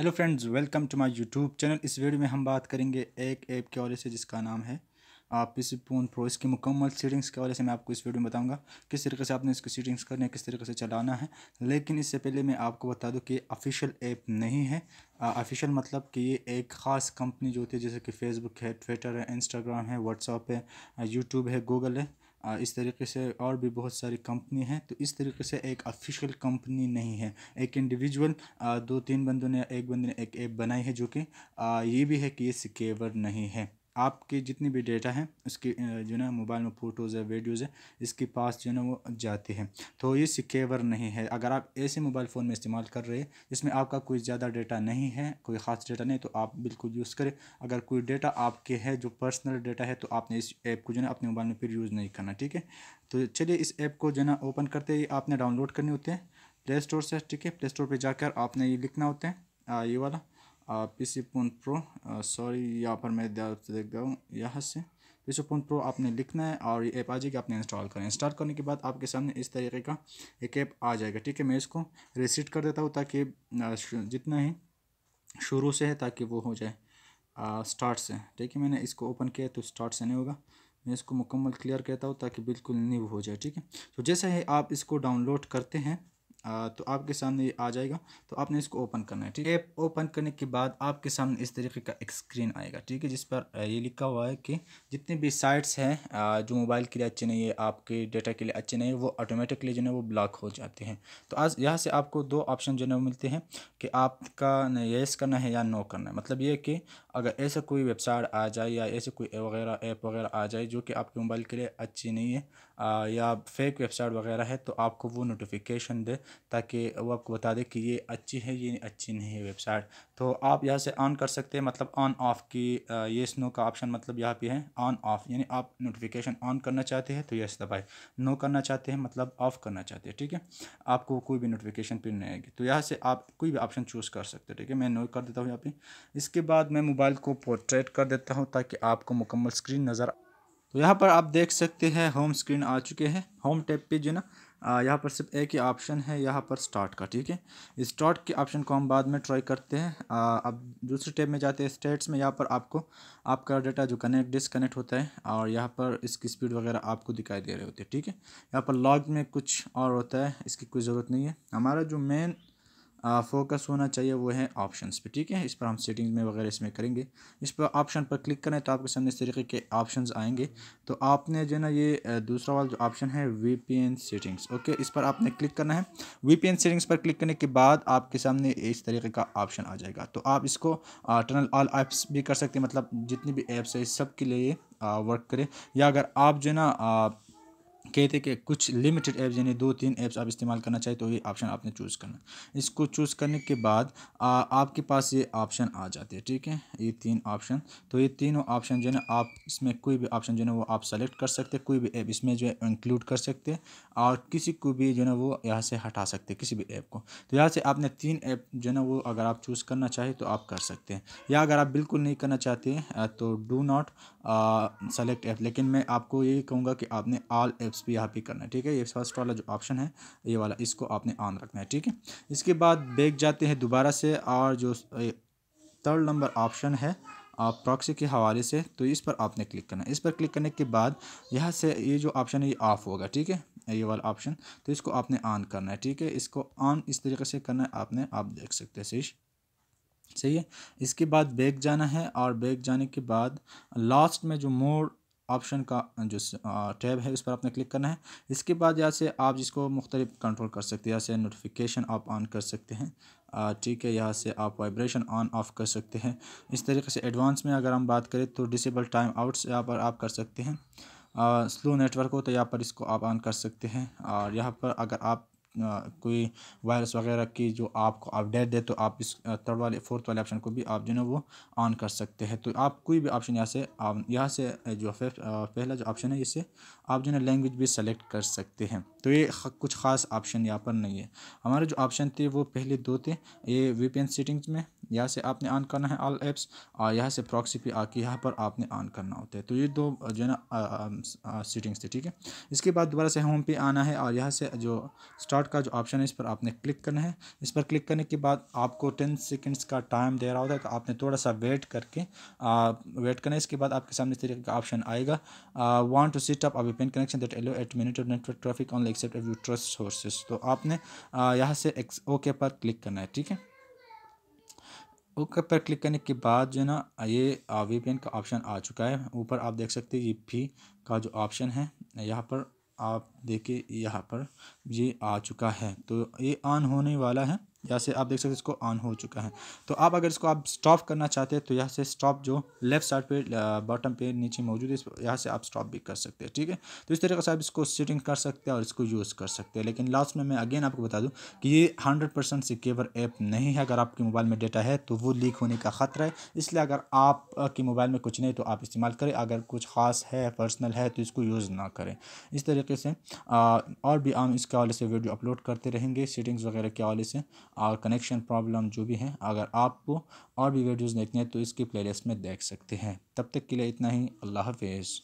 hello friends welcome to my YouTube channel इस video में हम बात करेंगे एक ऐप के हवाले से जिसका नाम है आप इस फोन प्रो इसकी मुकम्मल सीटिंग्स के हवाले से मैं आपको इस वीडियो में बताऊंगा किस तरीके से आपने इसकी सीटिंग्स करनी है किस तरीके से चलाना है लेकिन इससे पहले मैं आपको बता दूं कि ऑफिशियल ऐप नहीं है ऑफिशियल मतलब कि ये एक ख़ास कंपनी जो होती है जैसे कि फेसबुक है ट्विटर है इंस्टाग्राम है व्हाट्सअप है यूट्यूब है गूगल है इस तरीके से और भी बहुत सारी कंपनी हैं तो इस तरीके से एक ऑफिशियल कंपनी नहीं है एक इंडिविजुअल दो तीन बंदों ने एक बंदे ने एक ऐप बनाई है जो कि ये भी है कि ये सिक्योर नहीं है आपके जितनी भी डेटा है उसकी जो ना मोबाइल में फ़ोटोज़ है वीडियोज़ है इसके पास जो ना वो जाते हैं तो ये सिक्योर नहीं है अगर आप ऐसे मोबाइल फ़ोन में इस्तेमाल कर रहे हैं जिसमें आपका कोई ज़्यादा डेटा नहीं है कोई ख़ास डेटा नहीं तो आप बिल्कुल यूज़ करें अगर कोई डेटा आपके है जो पर्सनल डेटा है तो आपने इस ऐप को जो ना अपने मोबाइल में फिर यूज़ नहीं करना ठीक है तो चलिए इस ऐप को जो ना ओपन करते ही आपने डाउनलोड करने होते हैं प्ले स्टोर से ठीक है प्ले स्टोर पर जाकर आपने ये लिखना होता है ये वाला पी सी पुन प्रो सॉरी यहाँ पर मैं देख गया हूँ यहाँ से पी सी पुन प्रो आपने लिखना है और ये ऐप आ जाएगी आपने इंस्टॉल करें इंस्टॉल करने के बाद आपके सामने इस तरीके का एक ऐप आ जाएगा ठीक है मैं इसको रिसीट कर देता हूँ ताकि uh, जितना ही शुरू से है ताकि वो हो जाए स्टार्ट uh, से ठीक है मैंने इसको ओपन किया तो स्टार्ट से नहीं होगा मैं इसको मुकम्मल क्लियर कहता हूँ ताकि बिल्कुल न्यू हो जाए ठीक है तो जैसे ही आप इसको डाउनलोड करते हैं तो आपके सामने ये आ जाएगा तो आपने इसको ओपन करना है ठीक है ऐप ओपन करने के बाद आपके सामने इस तरीके का एक स्क्रीन आएगा ठीक है जिस पर ये लिखा हुआ है कि जितने भी साइट्स हैं जो मोबाइल के लिए अच्छे नहीं है आपके डेटा के लिए अच्छे नहीं है वो ऑटोमेटिकली जो है वो ब्लॉक हो जाते हैं तो आज यहाँ से आपको दो ऑप्शन जो है वो मिलते हैं कि आपका येस करना है या नो करना है मतलब ये कि अगर ऐसा कोई वेबसाइट आ जाए या ऐसे कोई वगैरह ऐप वगैरह आ जाए जो कि आपके मोबाइल के लिए अच्छी नहीं है या फेक वेबसाइट वगैरह है तो आपको वो नोटिफिकेशन दे ताकि वो आपको बता दे कि ये अच्छी है ये अच्छी नहीं है वेबसाइट तो आप यहाँ से ऑन कर सकते हैं मतलब ऑन ऑफ़ की ये स्नो का ऑप्शन मतलब यहाँ पे है ऑन ऑफ़ यानी आप नोटिफिकेशन ऑन करना चाहते हैं तो यस दबाए नो करना चाहते हैं मतलब ऑफ़ करना चाहते हैं ठीक है आपको कोई भी नोटिफिकेशन पिन नहीं आएगी तो यहाँ से आप कोई भी ऑप्शन चूज़ कर सकते हैं ठीक है मैं नो कर देता हूँ यहाँ पर इसके बाद मैं मोबाइल को पोर्ट्रेट कर देता हूँ ताकि आपको मुकम्मल स्क्रीन नज़र तो यहाँ पर आप देख सकते हैं होम स्क्रीन आ चुके हैं होम टैब पे जो ना यहाँ पर सिर्फ एक ही ऑप्शन है यहाँ पर स्टार्ट का ठीक है स्टार्ट के ऑप्शन को हम बाद में ट्राई करते हैं अब दूसरे टैब में जाते हैं स्टेट्स में यहाँ पर आपको आपका डाटा जो कनेक्ट डिसकनेक्ट होता है और यहाँ पर इसकी स्पीड वगैरह आपको दिखाई दे रही होती है ठीक है यहाँ पर लॉग में कुछ और होता है इसकी कोई ज़रूरत नहीं है हमारा जो मेन फोकस होना चाहिए वो है ऑप्शंस पे ठीक है इस पर हम सेटिंग्स में वगैरह इसमें करेंगे इस पर ऑप्शन पर क्लिक करें तो आपके सामने इस तरीके के ऑप्शन आएंगे तो आपने जो है ना ये दूसरा वाला जो ऑप्शन है वी सेटिंग्स ओके इस पर आपने क्लिक करना है वी सेटिंग्स पर क्लिक करने के बाद आपके सामने इस तरीके का ऑप्शन आ जाएगा तो आप इसको टनल ऑल ऐप्स भी कर सकते हैं मतलब जितनी भी ऐप्स है सब के लिए वर्क करें या अगर आप जो है ना कहते कि कुछ लिमिटेड ऐप्स यानी दो तीन ऐप्स आप इस्तेमाल करना चाहें तो ये ऑप्शन आपने चूज़ करना इसको चूज़ करने के बाद आ, आपके पास ये ऑप्शन आ जाते हैं ठीक है ये तीन ऑप्शन तो ये तीनों ऑप्शन जो है ना आप इसमें कोई भी ऑप्शन जो है ना वो आप सेलेक्ट कर सकते हैं कोई भी ऐप इसमें जो है इंक्लूड कर सकते हैं और किसी को भी जो है ना वो यहाँ से हटा सकते हैं किसी भी ऐप को तो यहाँ से आपने तीन ऐप जो है ना वो अगर आप चूज़ करना चाहें तो आप कर सकते हैं या अगर आप बिल्कुल नहीं करना चाहते तो डू नॉट सेलेक्ट ऐप लेकिन मैं आपको यही कहूँगा कि आपने ऑल ऐप्स ऑप्स भी यहाँ पे करना है ठीक है ये फर्स्ट वाला जो ऑप्शन है ये वाला इसको आपने ऑन रखना है ठीक है इसके बाद बैग जाते हैं दोबारा से और जो थर्ड नंबर ऑप्शन है आप प्रॉक्सी के हवाले से तो इस पर आपने क्लिक करना है इस पर क्लिक करने के बाद यहाँ से ये जो ऑप्शन है ये ऑफ़ होगा ठीक है ये वाला ऑप्शन तो इसको आपने ऑन करना है ठीक है इसको ऑन इस तरीके से करना है आपने आप देख सकते हैं शीश सही है इसके बाद बैग जाना है और बैग जाने के बाद लास्ट में जो मोड ऑप्शन का जो टैब है उस पर आपने क्लिक करना है इसके बाद यहाँ से आप जिसको मुख्तलिफ कंट्रोल कर सकते हैं यहाँ से नोटिफिकेशन आप ऑन कर सकते हैं ठीक है यहाँ से आप वाइब्रेशन ऑन ऑफ कर सकते हैं इस तरीके से एडवांस में अगर हम बात करें तो डिसेबल टाइम आउट्स यहाँ पर आप कर सकते हैं स्लो नेटवर्क हो तो यहाँ पर इसको आप ऑन कर सकते हैं और यहाँ पर अगर आप कोई वायरस वगैरह की जो आपको अपडेट दे तो आप इस थर्ड वाले फोर्थ वाले ऑप्शन को भी आप जो है वो ऑन कर सकते हैं तो आप कोई भी ऑप्शन यहाँ से यहाँ से जो पहला जो ऑप्शन है इसे आप जो है लैंग्वेज भी सेलेक्ट कर सकते हैं तो ये कुछ ख़ास ऑप्शन यहाँ पर नहीं है हमारे जो ऑप्शन थे वो पहले दो थे ये एन सेटिंग्स में यहाँ से आपने ऑन करना है ऑल एप्स और यहाँ से प्रॉक्सी पे आके यहाँ पर आपने ऑन करना होता है तो ये दो जो है ना सीटिंग्स थे ठीक है इसके बाद दोबारा से होम पे आना है और यहाँ से जो स्टार्ट का जो ऑप्शन है इस पर आपने क्लिक करना है इस पर क्लिक करने के बाद आपको टेन सेकेंड्स का टाइम दे रहा होता है तो आपने थोड़ा सा वेट करके आ, वेट करना है इसके बाद आपके सामने इस तरीके का ऑप्शन आएगा one two seat up pen connection that allow at minute network traffic only accept of you trust sources तो आपने यहाँ से ओके पर क्लिक करना है ठीक है ओके पर क्लिक करने के बाद जो है ना ये वी का ऑप्शन आ चुका है ऊपर आप देख सकते हैं ये पी का जो ऑप्शन है यहाँ पर आप देखिए यहाँ पर ये आ चुका है तो ये ऑन होने वाला है यहाँ से आप देख सकते हैं इसको ऑन हो चुका है तो आप अगर इसको आप स्टॉप करना चाहते हैं तो यहाँ से स्टॉप जो लेफ्ट साइड पे बॉटम पे नीचे मौजूद है यहाँ से आप स्टॉप भी कर सकते हैं ठीक है तो इस तरीके से आप इसको सेटिंग कर सकते हैं और इसको यूज़ कर सकते हैं लेकिन लास्ट में मैं अगेन आपको बता दूँ कि ये हंड्रेड परसेंट सिक्योर ऐप नहीं है अगर आपके मोबाइल में डेटा है तो वो लीक होने का ख़तरा है इसलिए अगर आपके मोबाइल में कुछ नहीं तो आप इस्तेमाल करें अगर कुछ ख़ास है पर्सनल है तो इसको यूज़ ना करें इस तरीके से और भी हम इसके हवाले से वीडियो अपलोड करते रहेंगे सेटिंग्स वगैरह के हवाले से और कनेक्शन प्रॉब्लम जो भी हैं अगर आपको और भी वीडियोज़ देखने हैं तो इसकी प्लेलिस्ट में देख सकते हैं तब तक के लिए इतना ही अल्लाह हाफिज़